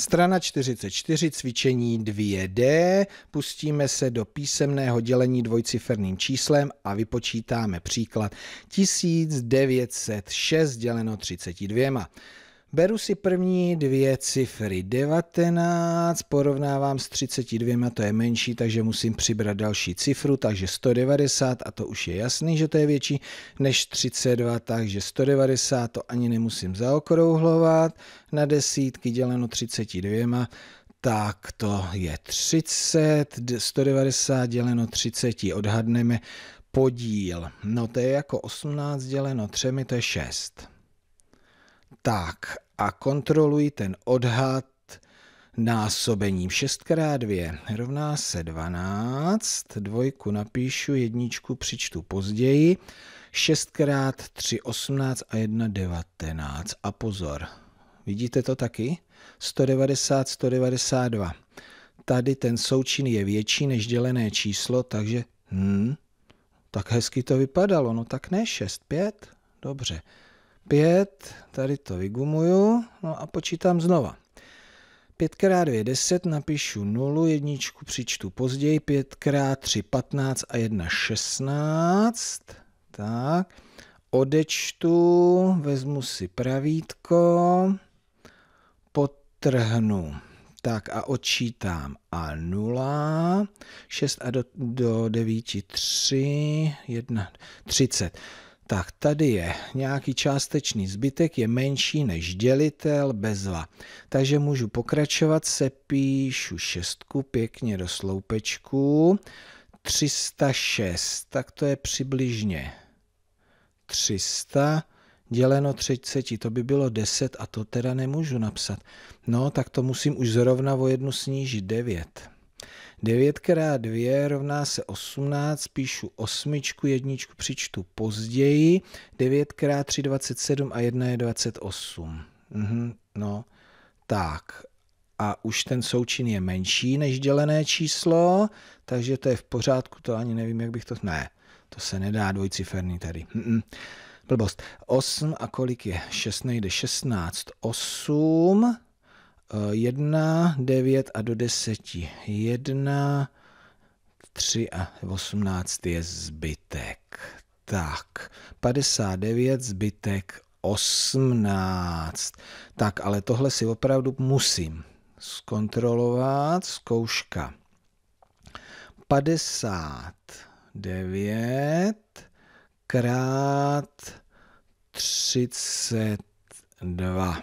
Strana 44, cvičení 2D. Pustíme se do písemného dělení dvojciferným číslem a vypočítáme příklad 1906 děleno 32. Beru si první dvě cifry 19, porovnávám s 32, to je menší, takže musím přibrat další cifru, takže 190 a to už je jasný, že to je větší než 32, takže 190 to ani nemusím zaokrouhlovat, na desítky děleno 32, tak to je 30, 190 děleno 30, odhadneme podíl. No to je jako 18 děleno 3, to je 6. Tak a kontroluji ten odhad násobením. 6 x 2 rovná se 12, dvojku napíšu, jedničku přičtu později, 6 x 3 18 a 1 19. A pozor, vidíte to taky? 190, 192. Tady ten součin je větší než dělené číslo, takže hm, tak hezky to vypadalo, no tak ne 6, 5, dobře. 5, tady to vygumuju, no a počítám znova. 5 x 2 je 10, napíšu 0, jedničku přičtu později, 5 x 3 15 a 1 16. Tak, odečtu, vezmu si pravítko, potrhnu. Tak a odčítám a 0, 6 a do, do 9, 3, 1, 30 tak tady je nějaký částečný zbytek, je menší než dělitel bezva. Takže můžu pokračovat, se píšu šestku pěkně do sloupečku. 306, tak to je přibližně 300 děleno 30, to by bylo 10 a to teda nemůžu napsat. No, tak to musím už zrovna o jednu snížit, 9. 9 x 2 rovná se 18, píšu osmičku, jedničku přičtu později, 9 x 3 27 a 1 je 28. Mhm, no, tak. A už ten součin je menší než dělené číslo, takže to je v pořádku, to ani nevím, jak bych to... Ne, to se nedá dvojciferný tady. Mm-mm. Blbost. 8 a kolik je? 6 nejde 16. 8 1, eh, 9 a do 10. 1, 3 a 18 je zbytek. Tak, 59 zbytek 18. Tak, ale tohle si opravdu musím zkontrolovat. Zkouška. 59 krát 32.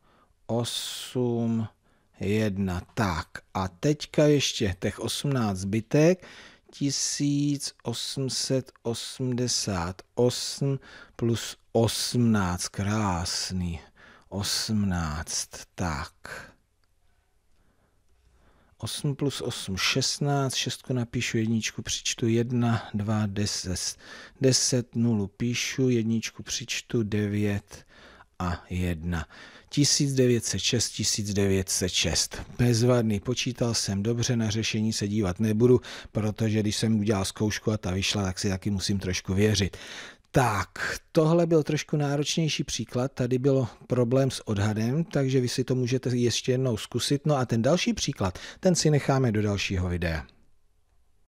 8, 1. Tak a teďka ještě těch 18 zbytek. 1888 plus 18, krásný. 18, tak. 8 plus 8, 16, 6 napíšu, jedničku přičtu, 1, 2, 10, 10, 0 píšu, jedničku přičtu, 9, a 1. 1906, 1906. Bezvadný, počítal jsem dobře, na řešení se dívat nebudu, protože když jsem udělal zkoušku a ta vyšla, tak si taky musím trošku věřit. Tak, tohle byl trošku náročnější příklad, tady bylo problém s odhadem, takže vy si to můžete ještě jednou zkusit. No a ten další příklad, ten si necháme do dalšího videa.